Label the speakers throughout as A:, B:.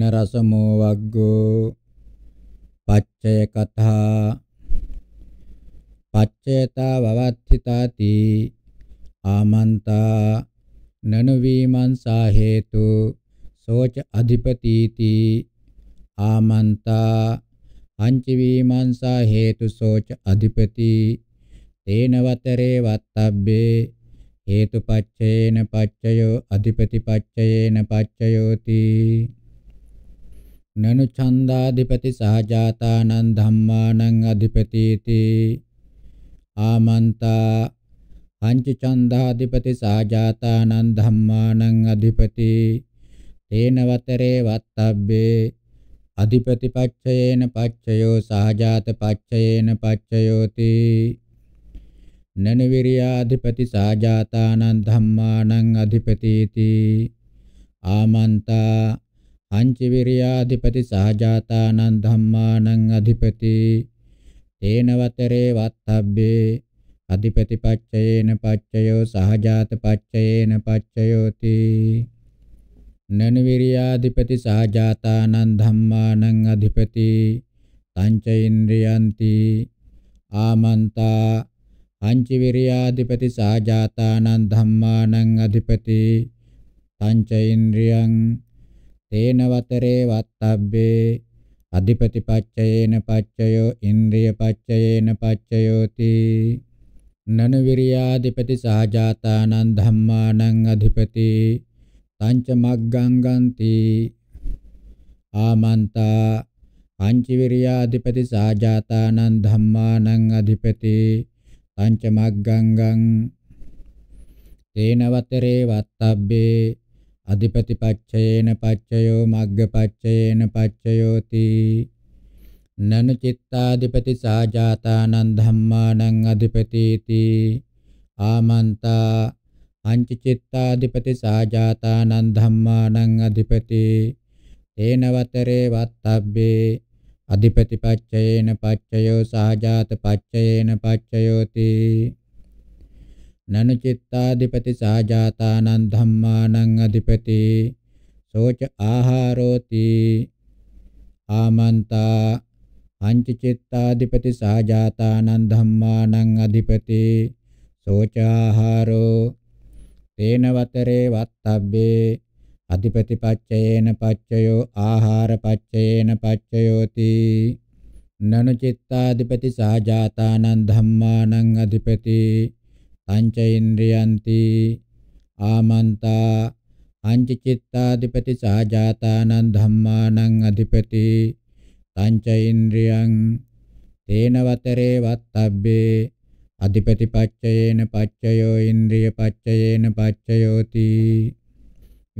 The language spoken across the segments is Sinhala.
A: පන්න රසමෝ වග්ගෝ පච්චය කතා පච්චේතා වවත්ථිතාති ආමන්තා නනු වීමංසා හේතු සෝච අධිපතීති ආමන්තා අංච වීමංසා හේතු සෝච අධිපති තේන වතරේ වත්තබ්බේ හේතුපච්චේන පච්චයෝ අධිපති පච්චයේන පච්චයෝති නනු ඡන්දාධිපති සහජාතානං ධම්මානං අධිපතීති ආමන්තා පංච ඡන්දාධිපති සහජාතානං ධම්මානං අධිපති තේන වතරේ වත්තබ්බේ අධිපති පච්චයේන පච්චයෝ සහජාත පච්චයේන පච්චයෝති නනවිරියාධිපති සාජාතානන් ධම්මානං අධිපතීති ආමන්තා පංචවිරියාධිපති සහජාතානං ධම්මානං අධිපති තේනවතරේ වත්තබ්බේ අධිපති පච්චයේන පච්චයෝ සහජාත පච්චයේන පච්චයෝති නනවිරියාධිපති සහජාතානං ධම්මානං අධිපති තංච ඉන්ද්‍රියන්ති ආමන්තා පංචවිරියාධිපති සහජාතානං ධම්මානං අධිපති තංච ඉන්ද්‍රියං තේන වතරේ වත්තබ්බේ අධිපති පච්චයේන පච්චයෝ ඉන්ද්‍රිය පච්චයේන පච්චයෝති නන විරියාධිපති සහජාතානං ධම්මානං අධිපති තංච මග්ගංගන්ති ආමන්තා පංචවිරියාධිපති සාජාතානං ධම්මානං අධිපති පංච මග්ගංගං තේනවතරේ වත්තබ්බේ අධිපති පච්චයේන පච්චයෝ මග්ග පච්චයේන පච්චයෝති නන චිත්තාධිපති සාජාතානං ධම්මානං අධිපතීති ආමන්තා පංච චිත්තාධිපති සාජාතානං ධම්මානං අධිපති තේනවතරේ වත්තබ්බේ අධිපති පච්චයේන පච්චයෝ සාජාත පච්චයේන පච්චයෝති නන චිත්තාදිපති සාජාතානං ධම්මානං අධිපති සෝච ආහාරෝති ආමන්තා පංච චිත්තාදිපති සාජාතානං ධම්මානං අධිපති සෝච ආහාරෝ තේන වතරේ වත්තබ්බේ අධිපති පච්චයේන පච්චයෝ ආහාර පච්චයේන පච්චයෝති නනු චිත්තාදිපති සාජාතානං ධම්මානං අධිපති පංච ඉන්ද්‍රයන්ති ආමන්තා පංච චිත්තාධිපති සහජාතානං ධම්මානං අධිපති පංච ඉන්ද්‍රියං තේනවතරේ වත්තබ්බේ අධිපති පච්චයේන පච්චයෝ ඉන්ද්‍රිය පච්චයේන පච්චයෝති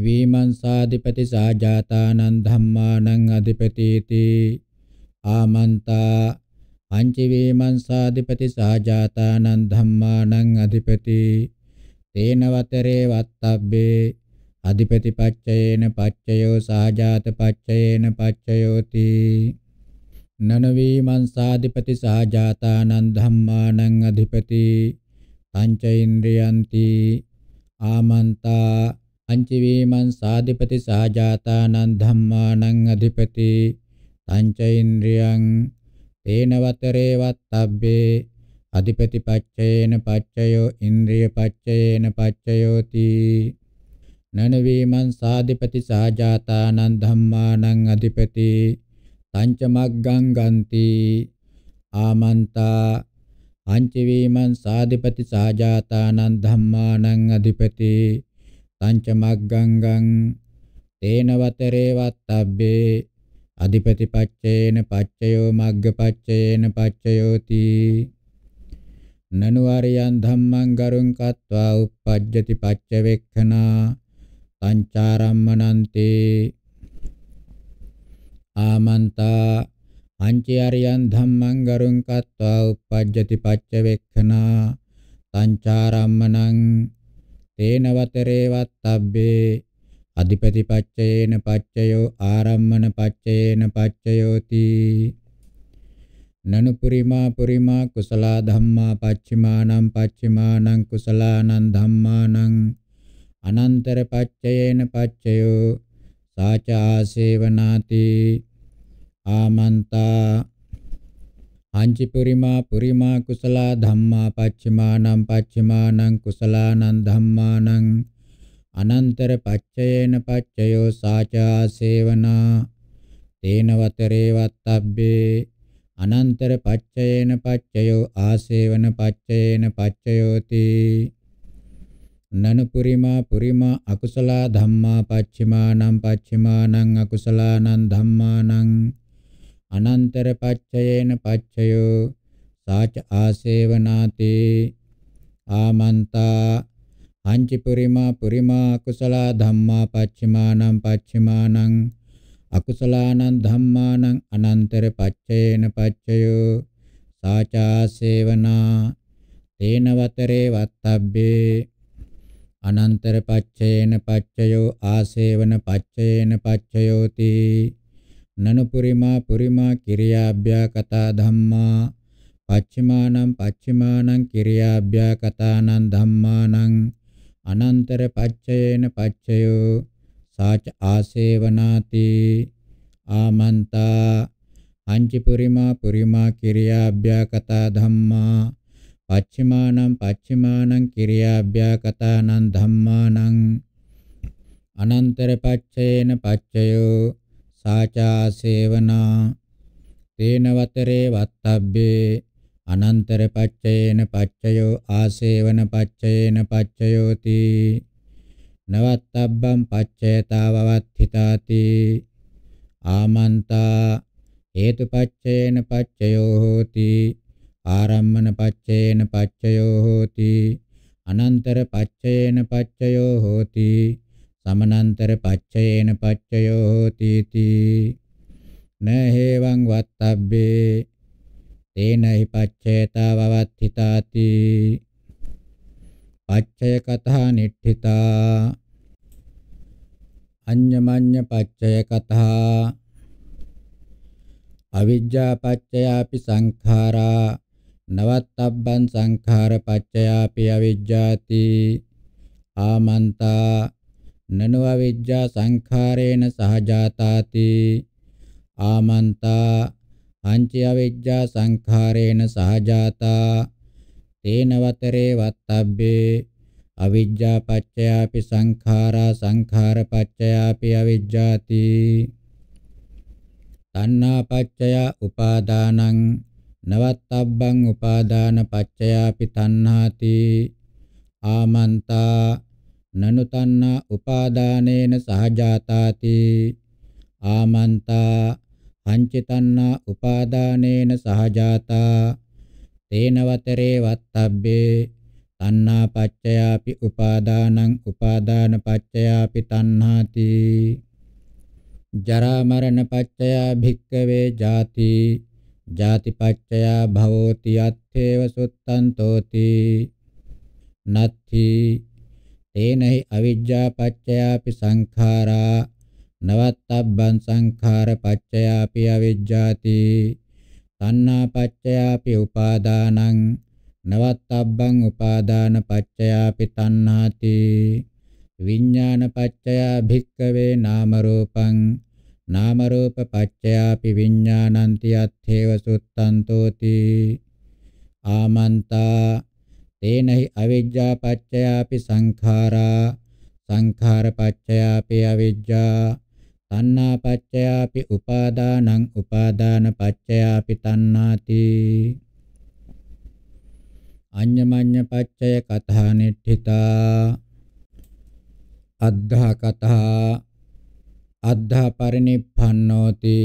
A: විමංසාධිපති සාජාතානං ධම්මානං අධිපතිති ආමන්තා පංචවේමංසාධිපති සාජාතානං ධම්මානං අධිපති තේන වතරේ වත්තබ්බේ අධිපති පච්චයේන පච්චයෝ සාජාත පච්චයේන පච්චයෝති නනවීමංසාධිපති සාජාතානං ධම්මානං අධිපති පංච ඉන්ද්‍රයන්ති ආමන්තා පංචවේමංසාධිපති සාජාතානං ධම්මානං අධිපති පංච ඉන්ද්‍රයන් තේනවතරේ වත්තබ්බේ අධිපති පච්චයේන පච්චයෝ ඉන්ද්‍රිය පච්චයේන පච්චයෝති නනවීමන් සාධිපති සහජාතානං ධම්මානං අධිපති තංච මග්ගං ගන්ති ආමන්තා පංචවීමන් සාධිපති සහජාතානන් ධම්මානං අධිපති තංච මග්ගංගං තේනවතරේවත් අබ්බේ අධිපති පච්චේන පච්චයෝ මග්ග පච්චේන පච්චයෝති නනුවාරියන් ධම්මං ගරුං කତ୍වා uppajjati pacca vekkana සංචාරම්මනන්ති ආමන්තා අංචාරියන් ධම්මං ගරුං කତ୍වා uppajjati pacca vekkana සංචාරම්මනං තේනවතරේ වත්තබ්බේ අධිපති පච්චයේන පච්චයෝ ආරම්මන පච්චයේන පච්චයෝති නනු පුරිමා පුරිමා කුසලා ධම්මා පච්චිමානං පච්චිමානං කුසලානං ධම්මානං අනන්තර පච්චයේන පච්චයෝ සාච ආසේවනාති ආමන්තා අංචි පුරිමා පුරිමා කුසලා ධම්මා පච්චිමානං පච්චිමානං කුසලානං ධම්මානං අනන්තර පච්චයේන පච්චයෝ සාචා සේවනා තේන වතරේ වත්තබ්බේ අනන්තර පච්චයේන පච්චයෝ ආසේවන පච්චයේන පච්චයෝති නන පුරිමා පුරිමා අකුසල ධම්මා පච්චිමානං පච්චිමානං අකුසලානං ධම්මානං අනන්තර පච්චයේන පච්චයෝ සාච ආසේවනාති ආමන්තා අංච පුරිමා පුරිමා අකුසල ධම්මා පච්චමානං පච්චමානං අකුසලානං ධම්මානං අනන්තර පච්චයේන පච්චයෝ සාචා සේවනා තේන වතරේ වත්තබ්බේ අනන්තර පච්චයේන පච්චයෝ ආසේවන පච්චයේන පච්චයෝති නනු පුරිමා පුරිමා කිරියාභ්‍යා කතා ධම්මා පච්චමානං පච්චමානං කිරියාභ්‍යා කතානං ධම්මානං අනන්තර පච්චයේන පච්චයෝ සාච ආසේවනාති ආමන්තා අංචි පුරිමා පුරිමා කිරියාභ්‍යාකතා ධම්මා පච්චිමානං පච්චිමානං කිරියාභ්‍යාකතානං ධම්මානං අනන්තර පච්චයේන පච්චයෝ සාචා සේවනා තේන වතරේ වත්තබ්බේ අනන්තර පච්චයේන පච්චයෝ ආසේවන පච්චයේන පච්චයෝති නවත්තබ්බම් පච්චයතාවවත්ථිතාති ආමන්තා හේතුපච්චයේන පච්චයෝ හෝති ආරම්මන පච්චයේන පච්චයෝ හෝති අනන්තර පච්චයේන පච්චයෝ හෝති සමනන්තර පච්චයේන පච්චයෝ හෝති තී නහේවං වත්තබ්බේ තේන හිපච්ඡේතා වවත්ථිතාති පච්ඡය කතා නිට්ඨිතා අඤ්ඤමඤ්ඤ පච්ඡය කතා අවිජ්ජා පච්චයාපි සංඛාරා නවත්තබ්බං සංඛාර පච්චයාපි අවිජ්ජාති ආමන්තා නනු අවිජ්ජා සංඛාරේන සහජාතාති ආමන්තා පංච අවිජ්ජා සංඛාරේන සහජාතා තේන වතරේ වත්තබ්බේ අවිජ්ජා පච්චයාපි සංඛාරා සංඛාර පච්චයාපි අවිජ්ජාති තණ්හා පච්චය උපාදානං නවත්තබ්බං උපාදාන පච්චයාපි තණ්හාති ආමන්තා නනු තණ්හා උපාදානේන සහජාතාති ආමන්තා පංච තණ්හා උපාදානේන සහජාතා තේන වතරේ වත්තබ්බේ තණ්හා පච්චයාපි උපාදානං උපාදාන පච්චයාපි තණ්හාති ජරා මරණ පච්චයා භික්කවේ ජාති ජාති පච්චයා භවෝති අත්ථේව සුත්තන්තෝති නත්ථි තේනහි අවිජ්ජා පච්චයාපි සංඛාරා නවත්තබ්බං සංඛාර පච්චයාපි අවිජ්ජාති තණ්හා පච්චයාපි උපාදානං නවත්තබ්බං උපාදාන පච්චයාපි තණ්හාති විඥාන පච්චයා භික්කවේ නාම රූපං නාම රූප පච්චයාපි විඥානන්ති අත්ථේව සුත්තන්තෝති ආමන්තා තේනහි අවිජ්ජා පච්චයාපි සංඛාරා සංඛාර පච්චයාපි අවිජ්ජා තණ්හා පච්චයාපි උපාදානං උපාදාන පච්චයාපි තණ්හාති අඤ්ඤමඤ්ඤ පච්චය කතහනිට්ඨිතා අද්ධා කතහා අද්ධා පරිනිබ්බන්නෝති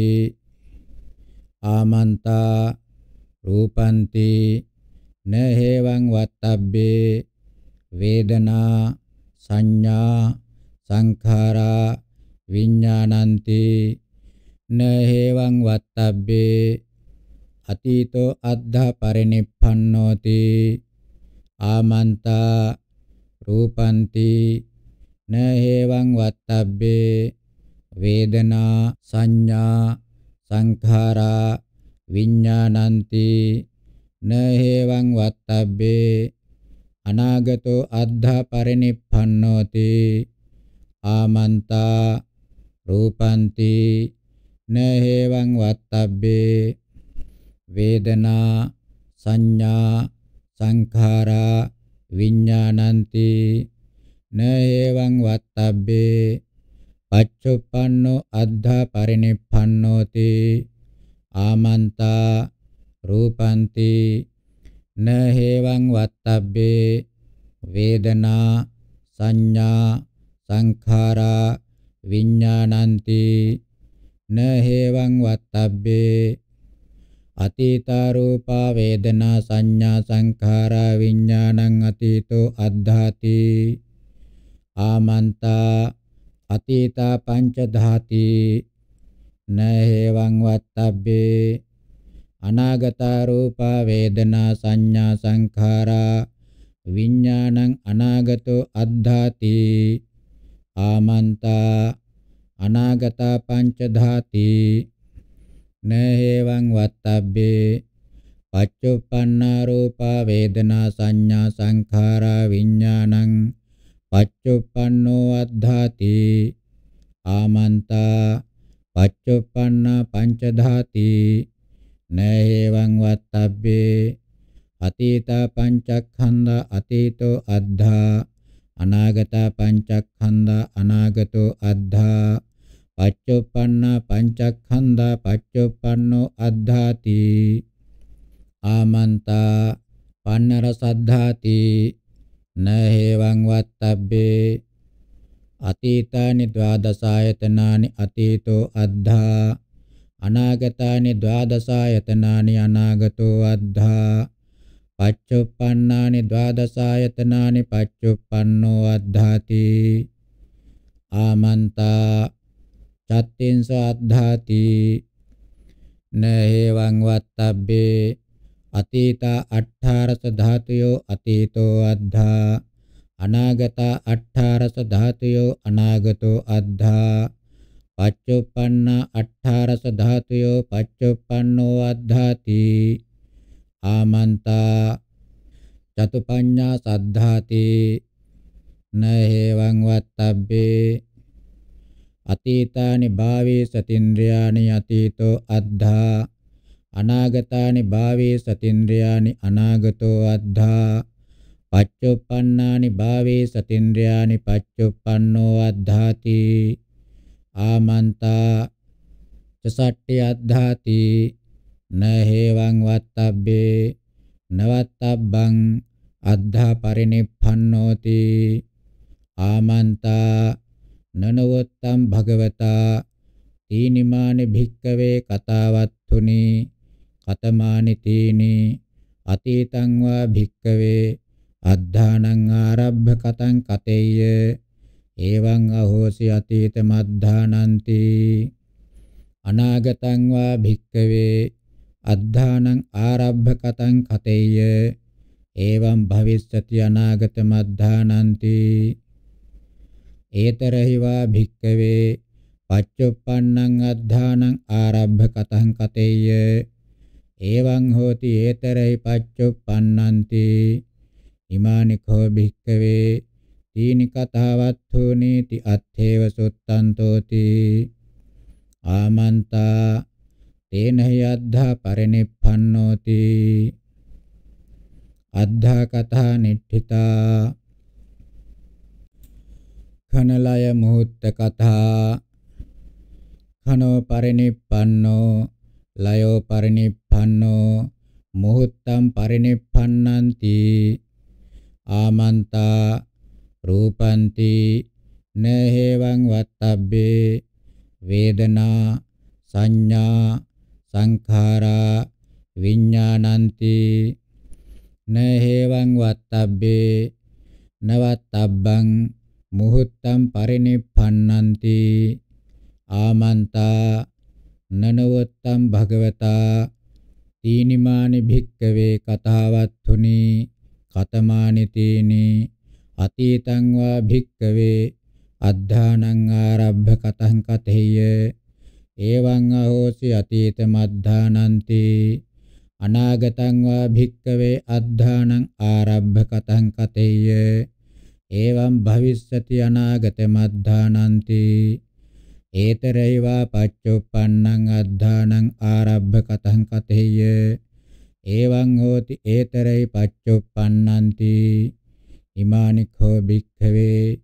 A: ආමන්තා රූපන්ති නහේවං වත්තබ්බේ වේදනා සංඥා සංඛාරා විඥානන්ති නහේවං වත්තබ්බේ අතීතෝ අද්ධා පරිනිප්පන්නෝති ආමන්තා රූපන්ති නහේවං වත්තබ්බේ වේදනා සංඥා සංඛාරා විඥානන්ති නහේවං වත්තබ්බේ අනාගතෝ අද්ධා පරිනිප්පන්නෝති ආමන්තා රූපන්ති නහේවං වත්තබ්බේ වේදනා සංඥා සංඛාරා විඥානන්ති නේවං වත්තබ්බේ පච්චුප්පන්නෝ අද්ධා පරිනිප්පන්නෝති ආමන්තා රූපන්ති නේවං වත්තබ්බේ වේදනා සංඥා සංඛාරා විඥානන්ති න හේවං වත්තබ්බේ අතීතා රූපා වේදනා සංඥා සංඛාරා විඥානං අතීතෝ අද්ධාති ආමන්තා අතීතා පංච ධාති න හේවං වත්තබ්බේ අනාගතා රූපා වේදනා සංඥා සංඛාරා විඥානං අනාගතෝ අද්ධාති ආමන්තා අනාගතා පංච ධාති නේවං වත්තබ්බේ පච්චුප්පන්නා රූපා වේදනා සංඥා සංඛාරා විඥානං පච්චුප්පන්නෝ අද්ධාති ආමන්තා පච්චුප්පන්නා පංච ධාති නේවං වත්තබ්බේ අතීතා පංචස්කන්ධ අතීතෝ අද්ධා අනාගතා පංචක්ඛන්දා අනාගතෝ අද්ධා පච්චොප්පන්නා පංචක්ඛන්දා පච්චොප්පන්නෝ අද්ධාති ආමන්තා පන්නර සද්ධාති නහේවං වත්තබ්බේ අතීතානි ද්වාදසායතනානි අතීතෝ අද්ධා අනාගතානි ද්වාදසායතනානි අනාගතෝ අද්ධා පච්චුප්පන්නානි ද්වාදසායතනානි පච්චුප්පන්නෝ අද්ධාති ආමන්තා චත්තින්ස අද්ධාති නහේවං වත්තබ්බේ අතීත අට්ඨාරස ධාතයෝ අතීතෝ අද්ධා අනාගත අට්ඨාරස ධාතයෝ අනාගතෝ අද්ධා පච්චුප්පන්න අට්ඨාරස ධාතයෝ පච්චුප්පන්නෝ අද්ධාති ආමන්තා චතුපඤ්ඤා සද්ධාති නහේවං වත්තබ්බේ අතීතානි භාවේ සතින්ද්‍රයානි අතීතෝ අද්ධා අනාගතානි භාවේ සතින්ද්‍රයානි අනාගතෝ අද්ධා පච්චුප්පන්නානි භාවේ සතින්ද්‍රයානි පච්චුප්පන්නෝ අද්ධාති ආමන්තා චසට්ටි අද්ධාති न හේවං වත්තබ්බේ නවත්තබ්බං අද්ධා පරිනිප්පන්නෝති ආමන්තා නනවත්තම් භගවතා තීනිමානි භික්කවේ කතාවත්තුනි කතමානි තීනි අතීතං වා භික්කවේ අද්ධානං ආරබ්බ කතං කතේය එවං අහෝසි අතීත මද්ධානಂತಿ අනාගතං වා භික්කවේ අද්ධානං ආරම්භකතං කතේය එවං භවිස්සති අනාගත මද්ධානಂತಿ ඒතරහිවා භික්කවේ පච්චුප්පන්නං අද්ධානං ආරම්භකතං කතේය එවං හෝති ඒතරයි පච්චුප්පන්නಂತಿ ඉමානි කෝ භික්කවේ තීනි කතාවත්ථෝ නීති අත්ථේව සුත්තන්තෝති ආමන්තා තේන යද්ධා පරිනිප්පන්නෝති අද්ධා කථා නිට්ඨිතා ඛනලය මුහුත්ත කථා ඛනෝ පරිනිප්පන්නෝ ලයෝ පරිනිප්පන්නෝ මුහුත්තම් පරිනිප්පන්නන්ති ආමන්තා රූපන්ති නහේවං වත්තබ්බේ වේදනා සංඥා සංඛාරා විඥානන්ති නහේවං වත්තබ්බේ නවත්තබ්බං මුහුත්තම් පරිනිප්පන්නන්ති ආමන්තා නනවත්තම් භගවතා තීනිමානි භික්කවේ කතාවත්තුනි කතමානි තීනි අතීතං වා භික්කවේ අද්ධානං ආරබ්භ කතං කතෙය එවං අහෝසි අතීත මද්ධානන්ති අනාගතං වා භික්කවේ අද්ධානං ආරබ්භ කතං කතේය එවං භවිස්සති අනාගත මද්ධානන්ති ඒතරේවා පච්චුප්පන්නං අද්ධානං ආරබ්භ කතං කතේය එවං හෝති ඒතරේ පච්චුප්පන්නන්ති ඉමානිඛෝ භික්ඛවේ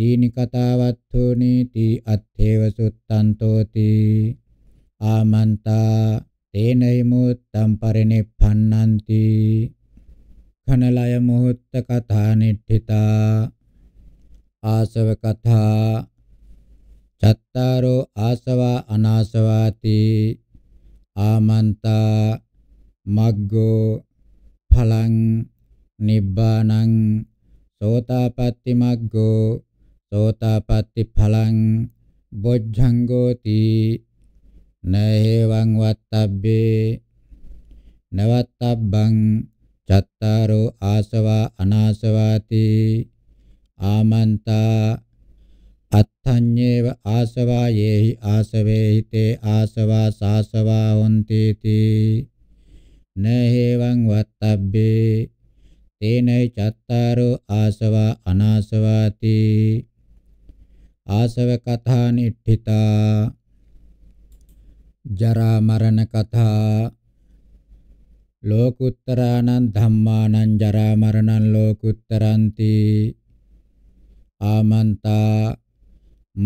A: තීනි කතාවත්ථෝ නීති අත්ථේව සුත්තන්තෝති ආමන්තා තේනයි මුත්තම් පරිනිප්පන්නන්ති ඛනලය මොහොත්ත කථා නිට්ඨිතා ආසව කථා චත්තාරෝ ආසවා අනාසවාති ආමන්තා මග්ගෝ ඵලං නිබ්බානං සෝතාපට්ටි මග්ගෝ සෝතාපට්ටි ඵලං බොජ්ජංගෝති නහේවං වත්තබ්බේ නවත්තබ්බං චත්තාරෝ ආසවා අනාසවාති ආමන්තා අත්ථඤ්ඤේව ආසවා යේහි ආසවේහිතේ ආසවා සාසවා හොන්ති තී නහේවං වත්තබ්බේ තේන චත්තාරෝ ආසවා අනාසවාති ආසව කථා නිට්ඨිතා ජරා මරණ කථා ලෝකුත්තරාණං ධම්මාණං ජරා මරණං ලෝකුත්තරන්ති ආමන්තා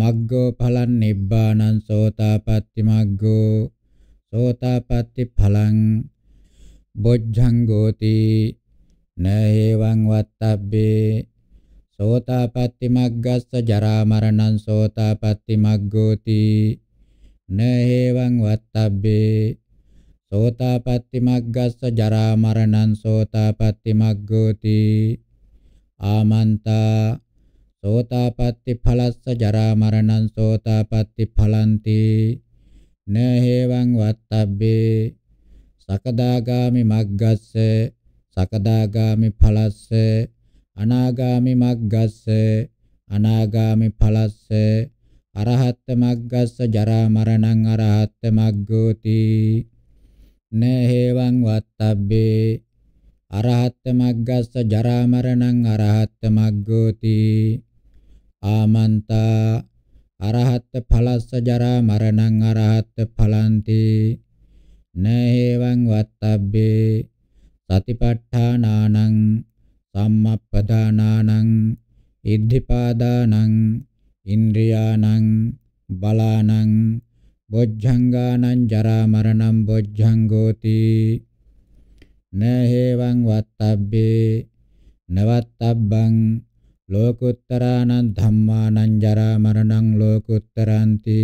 A: මග්ගෝ ඵලං නිබ්බාණං සෝතාපට්ටි මග්ගෝ සෝතාපට්ටි ඵලං බොජ්ජං ගෝති නේවං වත්තබ්බේ සෝතාපට්ටි මග්ගස්ස ජරා මරණං සෝතාපට්ටි මග්ගෝති නේවං වත්තබ්බේ සෝතාපට්ටි මග්ගස්ස ජරා මරණං සෝතාපට්ටි මග්ගෝති ආමන්තා සෝතාපට්ටි ඵලස්ස ජරා මරණං සෝතාපට්ටි ඵලಂತಿ නේවං වත්තබ්බේ සකදාගාමි මග්ගස්ස සකදාගාමි ඵලස්ස අනාගාමි මග්ගස්ස අනාගාමි ඵලස්ස අරහත් මග්ගස්ස ජරා මරණං අරහත් මග්ගෝති නේහෙවං වත්තබ්බේ අරහත් මග්ගස්ස ජරා මරණං අරහත් මග්ගෝති ආමන්තා අරහත් ඵලස්ස ජරා මරණං අරහත් ඵලන්ති නේහෙවං වත්තබ්බේ සතිපට්ඨානානං සම්මප්පදානානං ඉද්ධිපාදානං ඉන්ද්‍රියානං බලානං බොජ්ජංගානං ජරා මරණං බොජ්ජංගෝති නහේවං වත්තබ්බේ නවත්තබ්බං ලෝකුත්තරානං ධම්මානං ජරා මරණං ලෝකුත්තරාන්ති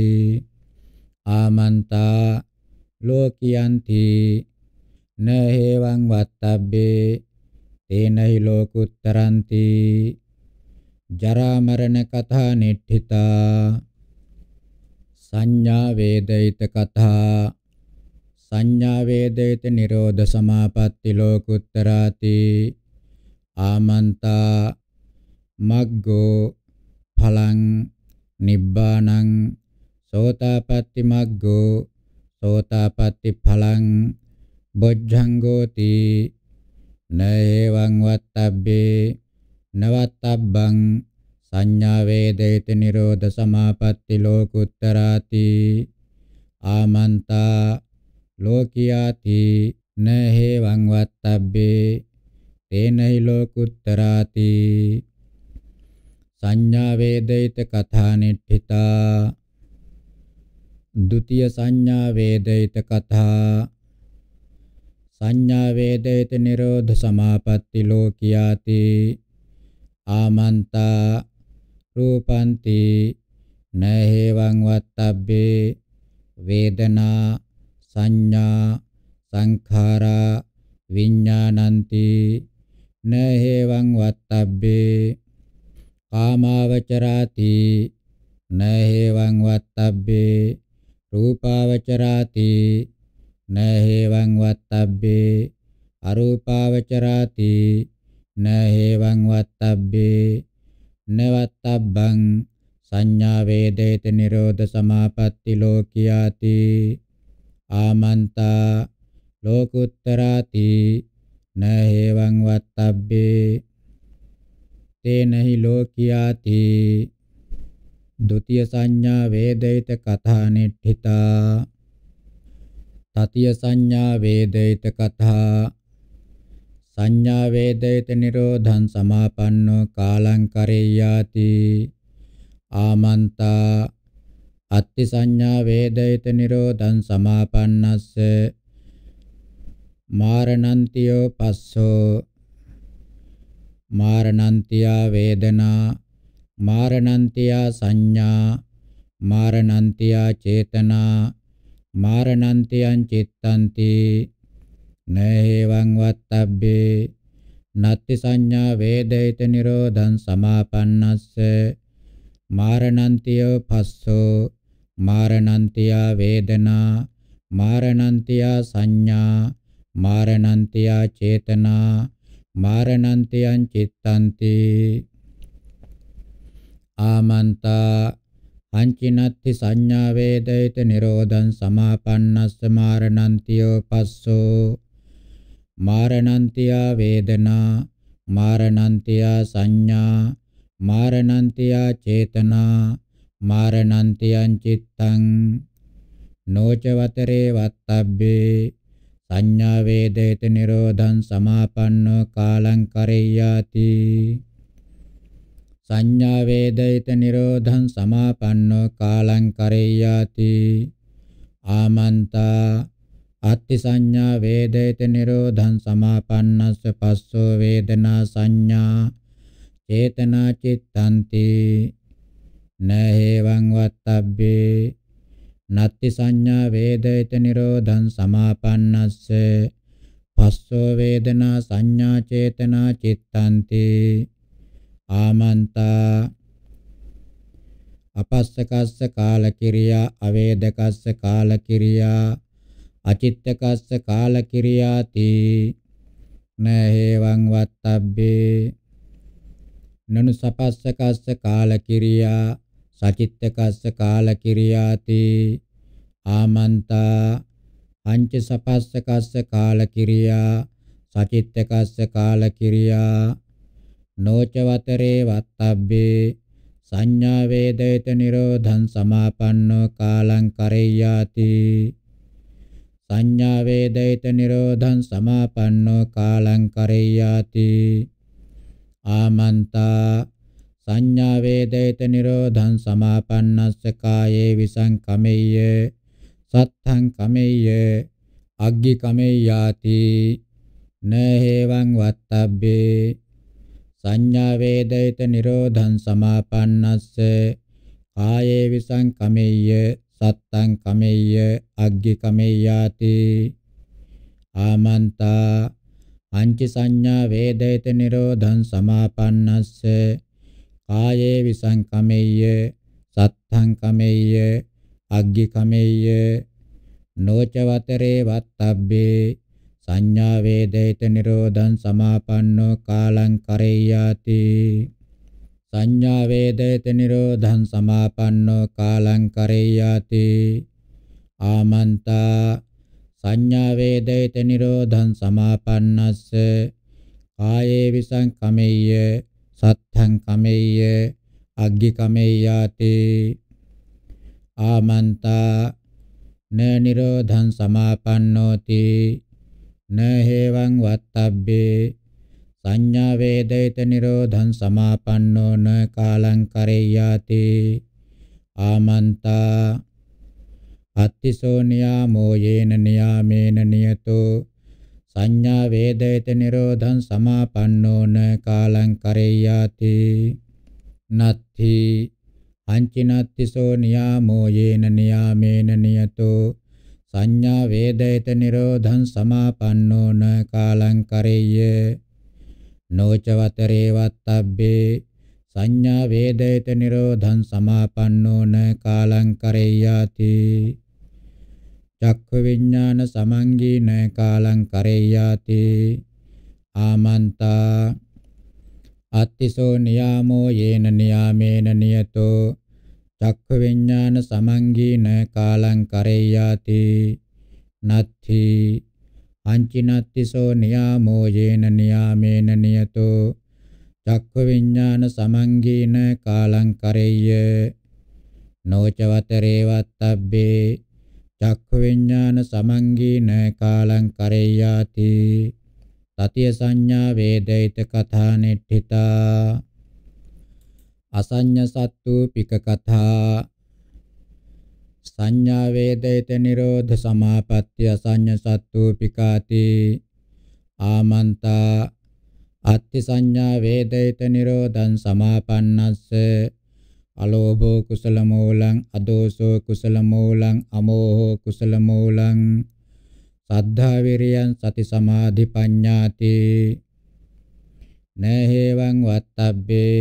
A: ආමන්තා ලෝකියන්ති නහේවං වත්තබ්බේ තේනහි ලෝකුත්තරන්ති ජරා මරණ කතා නිට්ඨිතා සංඥා වේදිත කතා සංඥා වේදිත නිරෝධ සමාපatti ලෝකුත්තරාති ආමන්තා මග්ගෝ ඵලං නිබ්බාණං සෝතාපට්ටි මග්ගෝ සෝතාපට්ටි ඵලං බොජ්ජංගෝති න එවං වත්තබ්බේ නවත්තබ්බං සංඥා වේදේති නිරෝධ සමාපatti ලෝකුත්තරාති ආමන්තා ලෝකියාති න හේවං වත්තබ්බේ තේනහි ලෝකුත්තරාති සංඥා වේදිත කථානිට්ඨිතා ဒုတိ ය සංඥා වේදිත කථා සංඥා වේදිත නිරෝධ සමාපatti ලෝකියාති ආමන්තා රූපන්ති නහේවං වත්තබ්බේ වේදනා සංඥා සංඛාරා විඥානන්ති නහේවං වත්තබ්බේ කාමාවචරාති නහේවං වත්තබ්බේ රූපාවචරාති න හේවං වත්තබ්බේ අරූපාවචරාති න හේවං වත්තබ්බේ නවත්තබ්බං සංඥා වේදේත නිරෝධ සමාපatti ලෝකියාති ආමන්තා ලෝකුත්තරාති න හේවං වත්තබ්බේ තේනහි ලෝකියාති ဒ ුතිය සංඥා වේදිත කථානෙට්ඨිතා සතිය සංඥා වේදිත කතා සංඥා වේදිත නිරෝධං සමාපන්නෝ කාලං කරේයාති ආමන්තා අත්ති සංඥා වේදිත නිරෝධං සමාපන්නස්ස මාරණන්තියෝ පස්සෝ මාරණන්තියා වේදනා මාරණන්තියා සංඥා මාරණන්තියා චේතනා මාරණන්තයං චිත්තන්ති නේවං වත්තබ්බේ නත්ති සංඥා වේදිත නිරෝධං සමාපන්නස්ස මාරණන්තියෝ පස්සෝ මාරණන්තියා වේදනා මාරණන්තියා සංඥා මාරණන්තියා චේතනා මාරණන්තියං චිත්තන්ති ආමන්තා අංචිනත්ති සංඥා වේදිත නිරෝධං සමාපන්නස්ස මාරණන්තියෝ පස්සෝ මාරණන්තියා වේදනා මාරණන්තියා සංඥා මාරණන්තියා චේතනා මාරණන්තියං චිත්තං නෝචවතරේ වත්තබ්බේ සංඥා වේදිත නිරෝධං සමාපන්නෝ කාලං කරෙය්‍යාති සංඥා වේදිත නිරෝධං සමාපන්නෝ කාලං කරෙය්‍යාති ආමන්තා අත්ති සංඥා වේදිත නිරෝධං සමාපන්නස්ස පස්සෝ වේදනා සංඥා චේතනා චිත්තන්ති නහේවං වත්තබ්බේ නත්ති සංඥා වේදිත නිරෝධං සමාපන්නස්ස පස්සෝ වේදනා සංඥා චේතනා චිත්තන්ති ආමන්තා අපස්සකස්ස කාලකිරියා අවේදකස්ස කාලකිරියා අචිත්තකස්ස කාලකිරියාති නහේවං වත්තබ්බේ නනු සපස්සකස්ස කාලකිරියා සචිත්තකස්ස කාලකිරියාති ආමන්තා අංච සපස්සකස්ස කාලකිරියා සචිත්තකස්ස කාලකිරියා නොච වතරේ වත්තබ්බේ සංඥා වේදිත නිරෝධං සමාපන්නෝ කාලං කරෙය්‍යාති සංඥා වේදිත නිරෝධං සමාපන්නෝ කාලං කරෙය්‍යාති ආමන්තා සංඥා වේදිත නිරෝධං සමාපන්නස්ස කායේ විසං කමෙය්‍ය සත්තං කමෙය්‍ය අග්ගි කමෙය්‍යාති නහේවං වත්තබ්බේ සංඥා වේදිත නිරෝධං සමාපන්නස්ස කායේ විසංකමෙය්‍ය සත්තං කමෙය්‍ය අග්ගි කමෙයාති ආමන්තා පංච සංඥා වේදිත නිරෝධං සමාපන්නස්ස කායේ විසංකමෙය්‍ය සත්තං කමෙය්‍ය අග්ගි කමෙය්‍ය නොචවතරේ වත්තබ්බේ සංඥා වේදිත නිරෝධං සමාපන්නෝ කාලං කරෙය්‍යාති සංඥා වේදිත නිරෝධං සමාපන්නෝ කාලං කරෙය්‍යාති ආමන්තා සංඥා වේදිත නිරෝධං සමාපන්නස්ස කායේ විසං කමෙය්‍ය සත්තං කමෙය්‍ය අග්ගි කමෙය්‍යාති ආමන්තා න නිරෝධං සමාපන්නෝති න හේවං වත්තබ්බේ සංඥා වේදිත නිරෝධං සමාපන්නෝ න කාලං කරෙය්‍යාති ආමන්තා අත්තිසෝ නියාමෝ යේන නියාමේන නියතෝ සංඥා වේදිත නිරෝධං සමාපන්නෝ න කාලං කරෙය්‍යාති නත්ථි අංචිනත්තිසෝ නියාමෝ යේන නියාමේන නියතෝ සංඥා වේදයට නිරෝධං සමාපන්නෝ න කාලං කරෙය්‍ය නෝචවතරේ වත්තබ්බේ සංඥා වේදයට නිරෝධං සමාපන්නෝ න කාලං කරෙය්‍යාති චක්ඛ විඥාන සමංගී න කාලං කරෙය්‍යාති ආමන්තා අත්තිසෝ නියාමෝ යේන නියාමේන නියතෝ චක්ඛ විඥාන සමංගීන කාලං කරෙය්‍යාති නත්ථි අංචිනත්තිසෝ නියාමෝ යේන නියාමේන නියතෝ චක්ඛ විඥාන සමංගීන කාලං කරෙය්‍ය නෝචවතරේ වත්තබ්බේ චක්ඛ විඥාන සමංගීන කාලං කරෙය්‍යාති තතිය සංඥා වේදිත කථා නෙට්ඨිතා අසඤ්ඤ සත්තු පික කතා සංඥා වේදිත නිරෝධ සමාපත්‍ය අසඤ්ඤ සත්තු පිකාති ආමන්තා අත්ති සංඥා වේදිත නිරෝධං සමාපන්නස්ස අලෝභෝ කුසල මූලං අදෝසෝ කුසල මූලං අමෝහෝ කුසල මූලං සද්ධා විරියං සති සමාධි පඤ්ඤාති නේහෙවං වත්තබ්බේ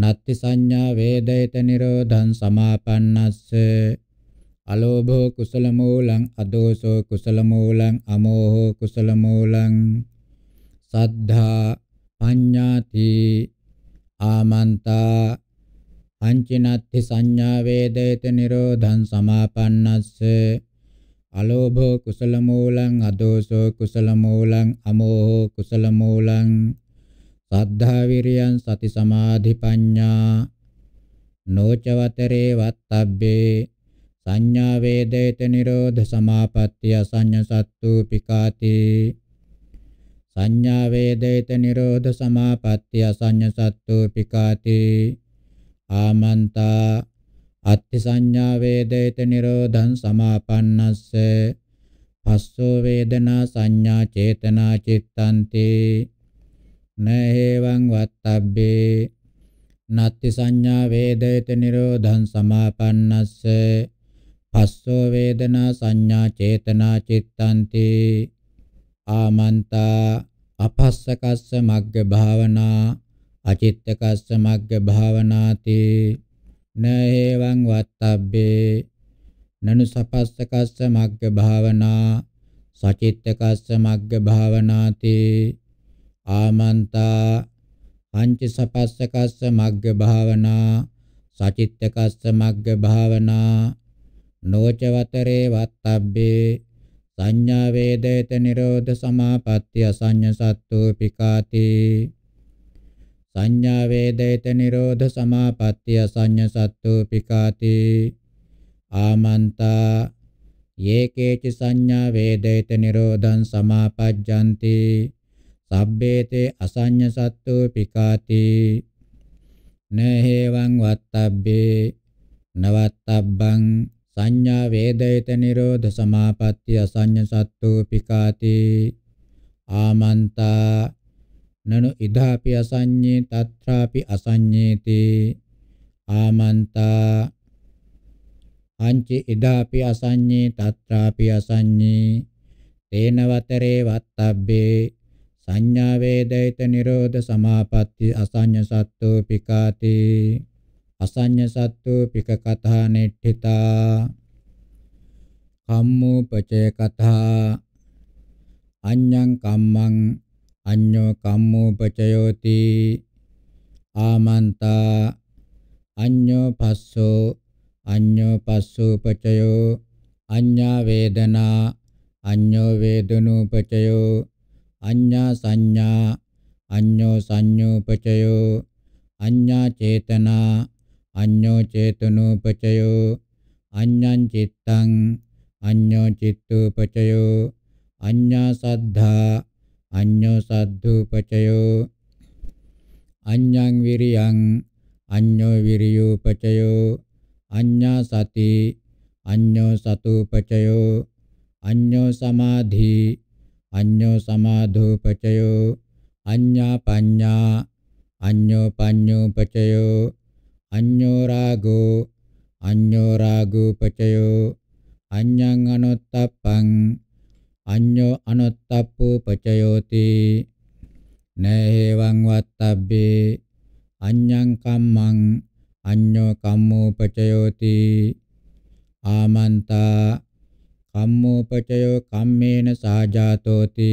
A: නත්ති සංඥා වේදයට නිරෝධං සමාපන්නස්ස අලෝභෝ කුසල මූලං අදෝසෝ කුසල මූලං අමෝහෝ කුසල මූලං සද්ධා පඤ්ඤාති ආමන්තා අංචිනත්ති සංඥා වේදයට නිරෝධං සමාපන්නස්ස අලෝභෝ කුසල මූලං අදෝසෝ කුසල මූලං අමෝහෝ කුසල මූලං සද්ධා විරියං සති සමාධි පඤ්ඤා නොචවතරේ වත්තබ්බේ සංඥා වේදේත නිරෝධ සමාපත්තිය සංඤ සත්තු පිකාති සංඥා වේදේත නිරෝධ සමාපත්තිය සංඤ සත්තු පිකාති ආමන්තා අත්ති සංඥා වේදේත නිරෝධං සමාපන්නස්ස පස්සෝ වේදනා සංඥා චේතනා චිත්තන්තේ නේවං වත්තබ්බේ නත්ති සංඥා වේදේත නිරෝධං සමාපන්නස්ස පස්සෝ වේදනා සංඥා චේතනා චිත්තන්ති ආමන්තා අපස්සකස්ස මග්ග භාවනා අචිත්තකස්ස මග්ග භාවනාති නේවං වත්තබ්බේ නනු සපස්සකස්ස මග්ග භාවනා සචිත්තකස්ස මග්ග භාවනාති ආමන්තා පංච සපස්සකස්ස මග්ග භාවනා සචිත්තකස්ස මග්ග භාවනා නොචවතරේ වත්තබ්බේ සංඥා වේදේත නිරෝධ සමාපත්තිය සංඤ සත්තු පිකාති සංඥා වේදේත නිරෝධ සමාපත්තිය සංඤ සත්තු පිකාති ආමන්තා යේකේච සංඥා වේදේත නිරෝධං සමාපජ්ජಂತಿ සබ්බේතේ අසඤ්ඤ සත්තු පිකාති නහේවං වත්තබ්බේ නවත්තබ්බං සංඥා වේදයත නිරෝධ සමාපatti අසඤ්ඤ සත්තු පිකාති ආමන්තා නනු ඉදාපි අසඤ්ඤේ තත්‍රාපි අසඤ්ඤේති ආමන්තා අංචි ඉදාපි අසඤ්ඤේ තත්‍රාපි අසඤ්ඤේ තේනවතරේ වත්තබ්බේ සංඥා වේදිත නිරෝධ සමාපatti අසඤ්ඤ සත්තු පිකාති අසඤ්ඤ සත්තු පික කතා නෙට්ඨිතා කම්මෝපචේ කතා අඤ්ඤං කම්මං අඤ්ඤෝ කම්මෝපචයෝති ආමන්තා අඤ්ඤෝ පස්සෝ අඤ්ඤෝ පස්සෝපචයෝ අඤ්ඤා වේදනා අඤ්ඤෝ වේදනෝපචයෝ අඤ්ඤා සංඥා අඤ්ඤෝ සංඤෝපචයෝ අඤ්ඤා චේතනා අඤ්ඤෝ චේතනෝපචයෝ අඤ්ඤං චිත්තං අඤ්ඤෝ චිත්තෝපචයෝ අඤ්ඤා සද්ධා අඤ්ඤෝ සද්ධෝපචයෝ අඤ්ඤං විරියං අඤ්ඤෝ විරියෝපචයෝ අඤ්ඤා සති අඤ්ඤෝ සතුපචයෝ අඤ්ඤෝ සමාධි අඤ්ඤෝ සමාධෝපචයෝ අඤ්ඤා පඤ්ඤා අඤ්ඤෝ පඤ්ඤෝපචයෝ අඤ්ඤෝ රාගෝ අඤ්ඤෝ රාගෝපචයෝ අඤ්ඤං අනුත්තප්පං අඤ්ඤෝ අනුත්තප්පෝ පචයෝති නේවං වත්තබ්බේ අඤ්ඤං කම්මං අඤ්ඤෝ කම්මෝපචයෝති ආමන්තා කම්මෝපචයෝ කම්මේන සාජාතෝති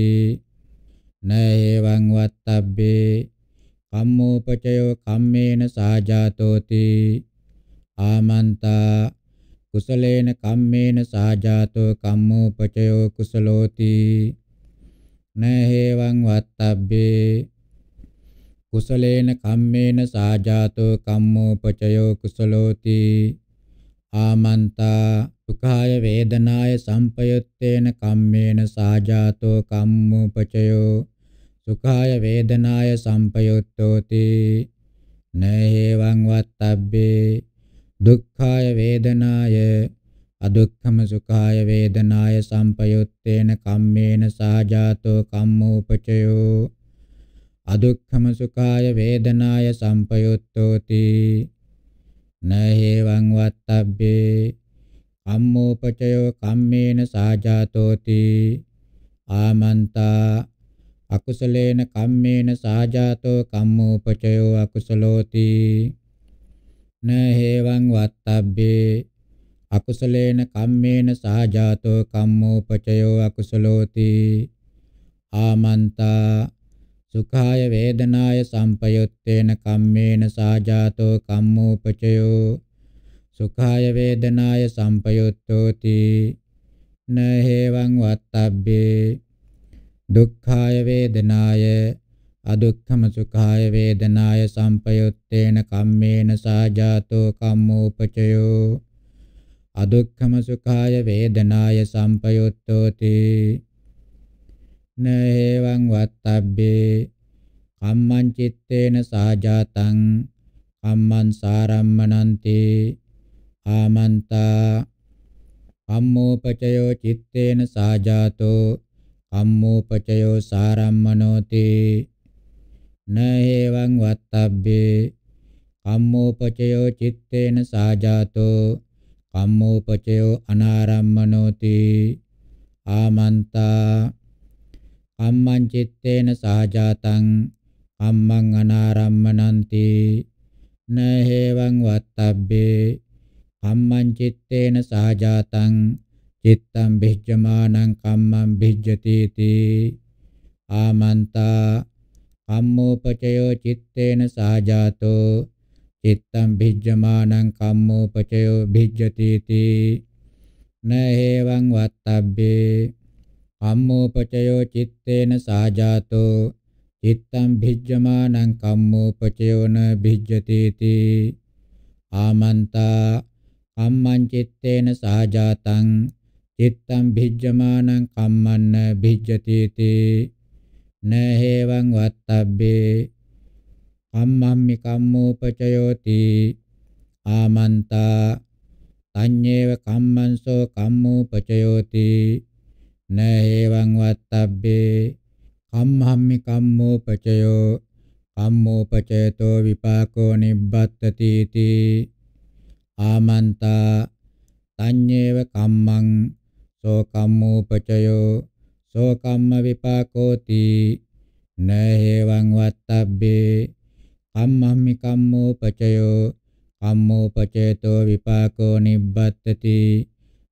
A: නේවං වත්තබ්බේ කම්මෝපචයෝ කම්මේන සාජාතෝති ආමන්තා කුසලේන කම්මේන සාජාතෝ කම්මෝපචයෝ කුසලෝති නේවං වත්තබ්බේ කුසලේන කම්මේන සාජාතෝ කම්මෝපචයෝ කුසලෝති ආමන්තා චක්ඛුකාය වේදනාය සම්පයුත්තේන කම්මේන සාජාතෝ කම්මෝපචයෝ සුඛාය වේදනාය සම්පයුත්තෝති නේවං වත්තබ්බේ දුක්ඛාය වේදනාය අදුක්ඛම සුඛාය වේදනාය සම්පයුත්තේන කම්මේන සාජාතෝ කම්මෝපචයෝ අදුක්ඛම සුඛාය වේදනාය සම්පයුත්තෝති නේවං වත්තබ්බේ කම්මෝපචයෝ කම්මේන සාජාතෝති ආමන්තා අකුසලේන කම්මේන සාජාතෝ කම්මෝපචයෝ අකුසලෝති න හේවං වත්තබ්බේ අකුසලේන කම්මේන සාජාතෝ කම්මෝපචයෝ අකුසලෝති ආමන්තා සුඛාය වේදනාය සම්පයුත්තේන කම්මේන සාජාතෝ කම්මෝපචයෝ සුඛාය වේදනාය සම්පයුත්තෝති න හේවං වත්තබ්බේ දුක්ඛාය වේදනාය අදුක්ඛම සුඛාය වේදනාය සම්පයුත්තේන කම්මේන සාජාතෝ කම්මෝපචයෝ අදුක්ඛම සුඛාය වේදනාය සම්පයුත්තෝති න හේවං වත්තබ්බේ කම්මං චිත්තේන සාජාතං කම්මං සාරම්මනන්තේ කාමන්තා කම්මෝපචයෝ චitteන සාජාතෝ කම්මෝපචයෝ සාරම්මනෝති නේවං වත්තබ්බේ කම්මෝපචයෝ චitteන සාජාතෝ කම්මෝපචයෝ අනාරම්මනෝති ආමන්තා කම්මං චitteන සාජාතං කම්මං අනාරම්මනන්ති නේවං වත්තබ්බේ කම්මං චitteන සාජාතං චිත්තං බිජ්ජමානං කම්මං බිජ්ජති තී ආමන්තා කම්මෝපචයෝ චitteන සාජාතෝ චිත්තං බිජ්ජමානං කම්මෝපචයෝ බිජ්ජති තී නහේවං වත්තබ්බේ කම්මෝපචයෝ චitteන සාජාතෝ චිත්තං භිජ්ජමානං කම්මෝපචයෝ න භිජ්ජති තී ආමන්තා කම්මං චitteන සාජාතං චිත්තං භිජ්ජමානං කම්මන්න භිජ්ජති තේ නහේවං වත්තබ්බේ කම්මම්මි කම්මෝපචයෝති ආමන්තා තඤ්ඤේව කම්මන්සෝ කම්මෝපචයෝති නහේවං වත්තබ්බේ කම්මම්මි කම්මෝපචයෝ කම්මෝපචයතෝ විපාකෝ නිබ්බත්තති තී ආමන්තා තඤ්ඤේව කම්මං සෝ කම්මෝපචයෝ සෝ කම්ම විපාකෝති නහේවං වත්තබ්බේ කම්මම්මි කම්මෝපචයෝ කම්මෝපචේතෝ විපාකෝ නිබ්බත්තති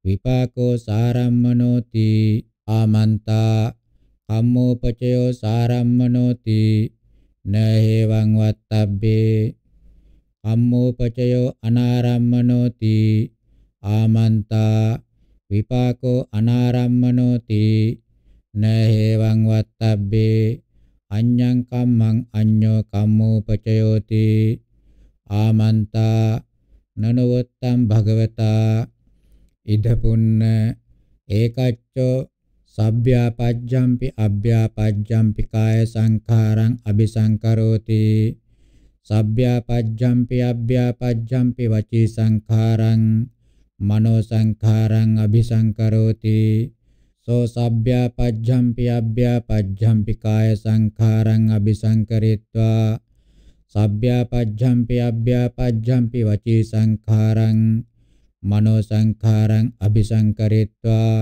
A: විපාකෝ සාරම්මනෝති ආමන්තා කම්මෝපචයෝ සාරම්මනෝති නහේවං වත්තබ්බේ අම්මෝපචයෝ අනාරම්මනෝති ආමන්තා විපාකෝ අනාරම්මනෝති නහේවං වත්තබ්බේ අඤ්ඤං කම්මං අඤ්ඤෝ කම්මෝපචයෝති ආමන්තා නනවත්තම් භගවතා ඉදපුන්න ඒකච්චෝ සබ්භ්‍යාපජ්ජම්පි අබ්භ්‍යාපජ්ජම්පි කාය සංඛාරං අபிසංකරෝති සබ්භ්‍යාපජ්ජම්පි අබ්භ්‍යාපජ්ජම්පි වචී සංඛාරං මනෝ සංඛාරං අபிසංකරෝති සෝ සබ්භ්‍යාපජ්ජම්පි අබ්භ්‍යාපජ්ජම්පි කාය සංඛාරං අபிසංකරිත්වා සබ්භ්‍යාපජ්ජම්පි අබ්භ්‍යාපජ්ජම්පි වචී සංඛාරං මනෝ සංඛාරං අபிසංකරිත්වා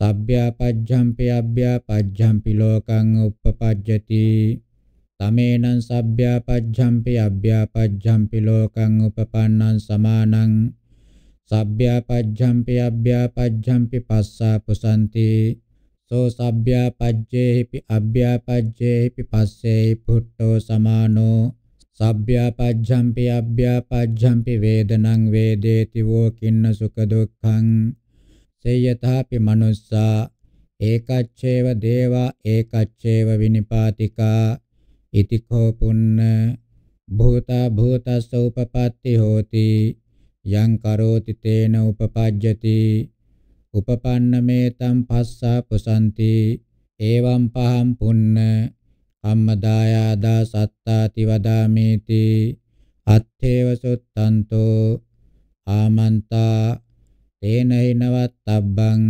A: සබ්භ්‍යාපජ්ජම්පි අබ්භ්‍යාපජ්ජම්පි ලෝකං උප්පපජ්ජති තමේනං සබ්භ්‍යාපජ්ජම්පි අබ්භ්‍යාපජ්ජම්පි ලෝකං උපපන්නං සමානං සබ්භ්‍යාපජ්ජම්පි අබ්භ්‍යාපජ්ජම්පි පස්සා පුසන්ති සෝ සබ්භ්‍යාපජ්ජේහිපි අබ්භ්‍යාපජ්ජේහිපි පස්සේහි පුට්ඨෝ සමානෝ සබ්භ්‍යාපජ්ජම්පි අබ්භ්‍යාපජ්ජම්පි වේදනං වේදේති වෝ කින්න සුඛ දුක්ඛං සේයථාපි මනුස්සා ඒකච්චේව දේවා ඒකච්චේව විනිපාතිකා ඉතිකෝ පුන්න භූතා භූතස්ස උපපatti හෝති යං කරෝති තේන උපපජ්ජති උපපන්නමේතම් පස්සා පුසන්ති එවං පහම් පුන්න අම්මදායාදා සත්තාති වදාමේති අත්තේව සොත්තන්තෝ ආමන්තා තේන හිනවත් අබ්බං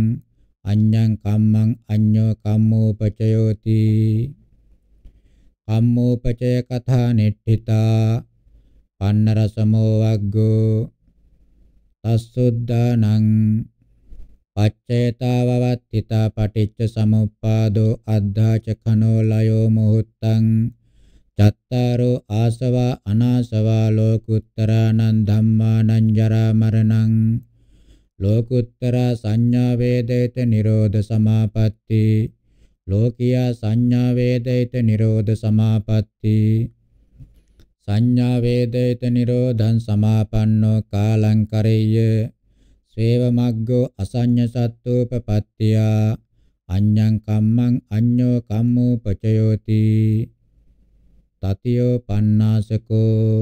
A: අඤ්ඤං කම්මං අඤ්ඤෝ කම්මෝපචයෝති කම්මෝපචය කථා නිට්ඨිතා පන්න රසමෝ වග්ගෝ තස්සුද්ධානං පච්චේතාවවත්තිතා පටිච්ච සමුප්පාදෝ අද්ධාච කනෝ ලයෝ මොහුත්තං චත්තාරෝ ආසවා අනාසවා ලෝකුත්තරානං ධම්මානං ජරා මරණං ලෝකුත්තර සංඥා වේදේත නිරෝධ සමාපatti ලෝකියා සංඥා වේදිත නිරෝධ සමාපatti සංඥා වේදිත නිරෝධං සමාපන්නෝ කාලං කරෙය්‍ය සේව මග්ගෝ අසඤ්ඤ සත්තුපපත්තියා අඤ්ඤං කම්මං අඤ්ඤෝ කම්මෝ පචයෝති තතියෝ පන්නාසකෝ